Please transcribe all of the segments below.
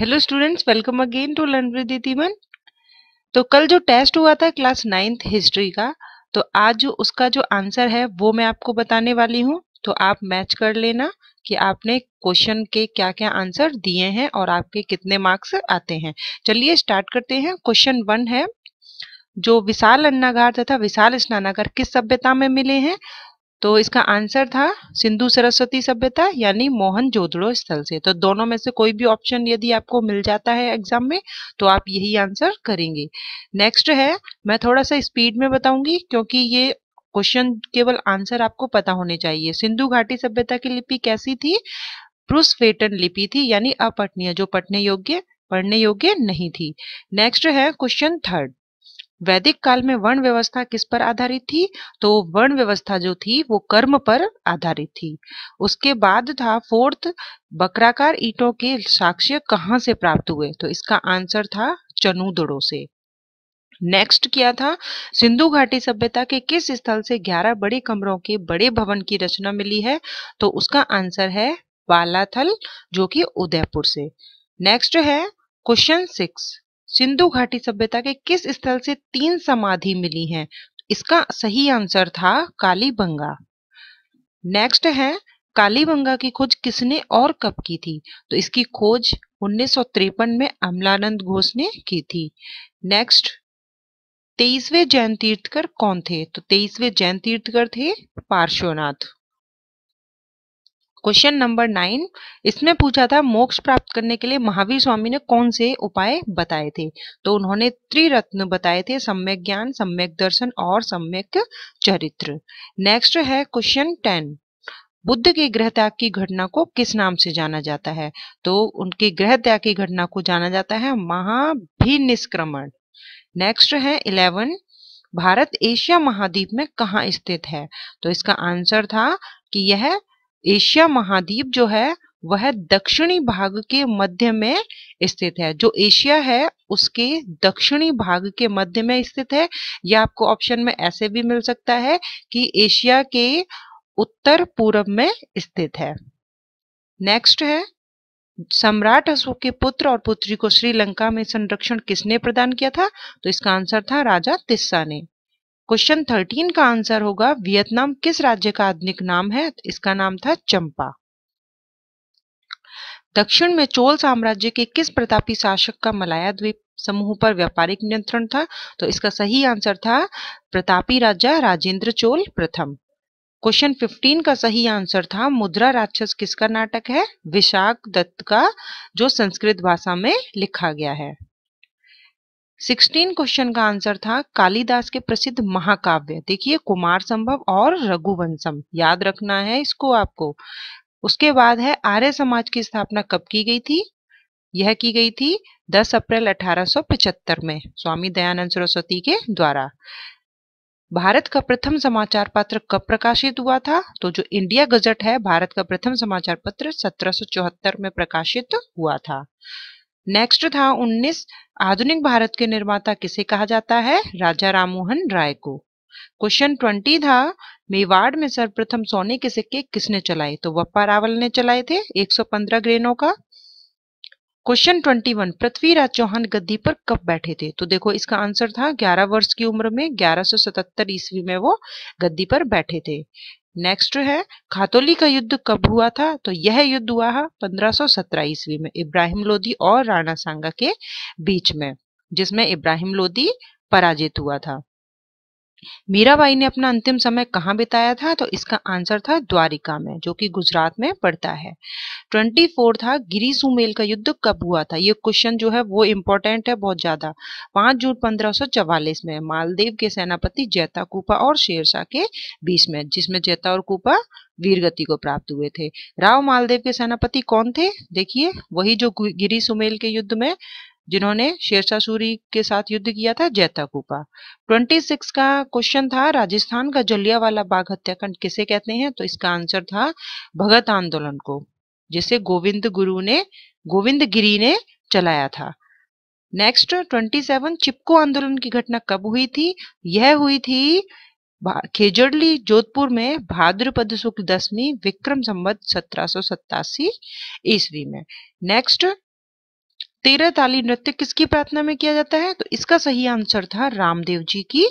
hello students welcome again to learn with दीवन तो कल जो टेस्ट हुआ था क्लास नाइन्थ हिस्ट्री का तो आज जो उसका जो आंसर है वो मैं आपको बताने वाली हूँ तो आप मैच कर लेना कि आपने क्वेश्चन के क्या क्या आंसर दिए हैं और आपके कितने मार्क्स आते हैं चलिए स्टार्ट करते हैं क्वेश्चन वन है जो विशाल अन्नागार तथा विशाल स्नानागार किस सभ्यता में मिले हैं तो इसका आंसर था सिंधु सरस्वती सभ्यता यानी मोहन जोधड़ो स्थल से तो दोनों में से कोई भी ऑप्शन यदि आपको मिल जाता है एग्जाम में तो आप यही आंसर करेंगे नेक्स्ट है मैं थोड़ा सा स्पीड में बताऊंगी क्योंकि ये क्वेश्चन केवल आंसर आपको पता होने चाहिए सिंधु घाटी सभ्यता की लिपि कैसी थी प्रुसफेटन लिपि थी यानी अपठनीय जो पढ़ने योग्य पढ़ने योग्य नहीं थी नेक्स्ट है क्वेश्चन थर्ड वैदिक काल में वर्ण व्यवस्था किस पर आधारित थी तो वर्ण व्यवस्था जो थी वो कर्म पर आधारित थी उसके बाद था फोर्थ बकराकार ईटों के साक्ष्य कहाँ से प्राप्त हुए तो इसका आंसर था चनूदड़ों से नेक्स्ट किया था सिंधु घाटी सभ्यता के किस स्थल से 11 बड़े कमरों के बड़े भवन की रचना मिली है तो उसका आंसर है बालाथल जो कि उदयपुर से नेक्स्ट है क्वेश्चन सिक्स सिंधु घाटी सभ्यता के किस स्थल से तीन समाधि मिली हैं इसका सही आंसर था कालीबंगा नेक्स्ट है कालीबंगा की खोज किसने और कब की थी तो इसकी खोज उन्नीस में अमलानंद घोष ने की थी नेक्स्ट तेईसवे जैन तीर्थकर कौन थे तो तेईसवे जैन तीर्थकर थे पार्श्वनाथ क्वेश्चन नंबर नाइन इसमें पूछा था मोक्ष प्राप्त करने के लिए महावीर स्वामी ने कौन से उपाय बताए थे तो उन्होंने त्रिरत्न बताए थे सम्यक ज्ञान सम्यक दर्शन और सम्यक चरित्र नेक्स्ट है क्वेश्चन टेन बुद्ध के ग्रह त्याग की घटना को किस नाम से जाना जाता है तो उनके ग्रह त्याग की घटना को जाना जाता है महाभिनिष्क्रमण नेक्स्ट है इलेवन भारत एशिया महाद्वीप में कहा स्थित है तो इसका आंसर था कि यह एशिया महाद्वीप जो है वह दक्षिणी भाग के मध्य में स्थित है जो एशिया है उसके दक्षिणी भाग के मध्य में स्थित है यह आपको ऑप्शन में ऐसे भी मिल सकता है कि एशिया के उत्तर पूर्व में स्थित है नेक्स्ट है सम्राट अशोक के पुत्र और पुत्री को श्रीलंका में संरक्षण किसने प्रदान किया था तो इसका आंसर था राजा तिस्सा ने क्वेश्चन थर्टीन का आंसर होगा वियतनाम किस राज्य का आधुनिक नाम है इसका नाम था चंपा दक्षिण में चोल साम्राज्य के किस प्रतापी शासक का मलाया द्वीप समूह पर व्यापारिक नियंत्रण था तो इसका सही आंसर था प्रतापी राजा राजेंद्र चोल प्रथम क्वेश्चन 15 का सही आंसर था मुद्रा राक्षस किसका नाटक है विशाख दत्त का जो संस्कृत भाषा में लिखा गया है सिक्सटीन क्वेश्चन का आंसर था कालिदास के प्रसिद्ध महाकाव्य देखिए कुमार संभव और रघुवंशम याद रखना है इसको आपको उसके बाद है आर्य समाज की स्थापना कब की गई थी यह की गई थी 10 अप्रैल 1875 में स्वामी दयानंद सरस्वती के द्वारा भारत का प्रथम समाचार पत्र कब प्रकाशित हुआ था तो जो इंडिया गजट है भारत का प्रथम समाचार पत्र सत्रह में प्रकाशित हुआ था नेक्स्ट था 19 आधुनिक भारत के निर्माता किसे कहा जाता है राजा राममोहन राय को क्वेश्चन ट्वेंटी था मेवाड़ में सर्वप्रथम सोने के सिक्के किसने चलाए तो वप्पा रावल ने चलाए थे 115 ग्रेनों का question twenty one Prithviraj Chauhan गद्दी पर कब बैठे थे तो देखो इसका आंसर था 11 वर्ष की उम्र में 1177 ईस्वी में वो गद्दी पर बैठे थे नेक्स्ट है खातोली का युद्ध कब हुआ था तो यह युद्ध हुआ है 1517 ईस्वी में इब्राहिम लोदी और राणा सांगा के बीच में जिसमें इब्राहिम लोदी पराजित हुआ था मीराबाई ने अपना अंतिम समय कहाँ बिताया था तो इसका आंसर था द्वारिका में जो कि गुजरात में पड़ता है ट्वेंटी फोर था गिरी सुमेल का युद्ध कब हुआ था ये क्वेश्चन जो है वो इम्पोर्टेंट है बहुत ज्यादा पांच जून पंद्रह में मालदेव के सेनापति जैता कुपा और शेरशाह के बीच में जिसमें जैता और कुपा वीरगति को प्राप्त हुए थे राव मालदेव के सेनापति कौन थे देखिए वही जो गिरी सुमेल के युद्ध में जिन्होंने शेरशाह सूरी के साथ युद्ध किया था जैता का ट्वेंटी सिक्स का क्वेश्चन था राजस्थान का जलिया वाला बाग हत्याकांड किसे कहते हैं तो इसका आंसर था भगत आंदोलन को जिसे गोविंद गुरु ने गोविंद गिरी ने चलाया था नेक्स्ट ट्वेंटी सेवन चिपको आंदोलन की घटना कब हुई थी यह हुई थी खेजड़ली जोधपुर में भाद्रपद शुक्ल दसवीं विक्रम संबद्ध सत्रह ईस्वी में नेक्स्ट तेरह ताली नृत्य किसकी प्रार्थना में किया जाता है तो इसका सही आंसर था रामदेव जी की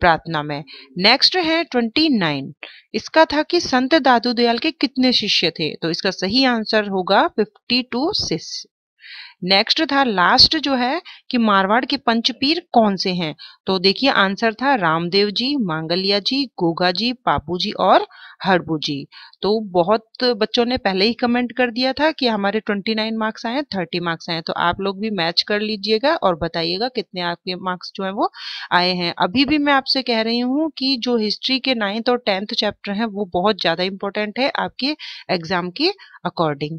प्रार्थना में नेक्स्ट है ट्वेंटी नाइन इसका था कि संत दादू दयाल के कितने शिष्य थे तो इसका सही आंसर होगा फिफ्टी टू नेक्स्ट था लास्ट जो है कि मारवाड़ के पंचपीर कौन से हैं तो देखिए आंसर था रामदेव जी मांगलिया जी गोगा जी पापू जी और हरबू जी तो बहुत बच्चों ने पहले ही कमेंट कर दिया था कि हमारे 29 मार्क्स आए 30 मार्क्स आए तो आप लोग भी मैच कर लीजिएगा और बताइएगा कितने आपके मार्क्स जो है वो आए हैं अभी भी मैं आपसे कह रही हूँ कि जो हिस्ट्री के नाइन्थ और टेंथ चैप्टर है वो बहुत ज़्यादा इंपॉर्टेंट है आपके एग्जाम के अकॉर्डिंग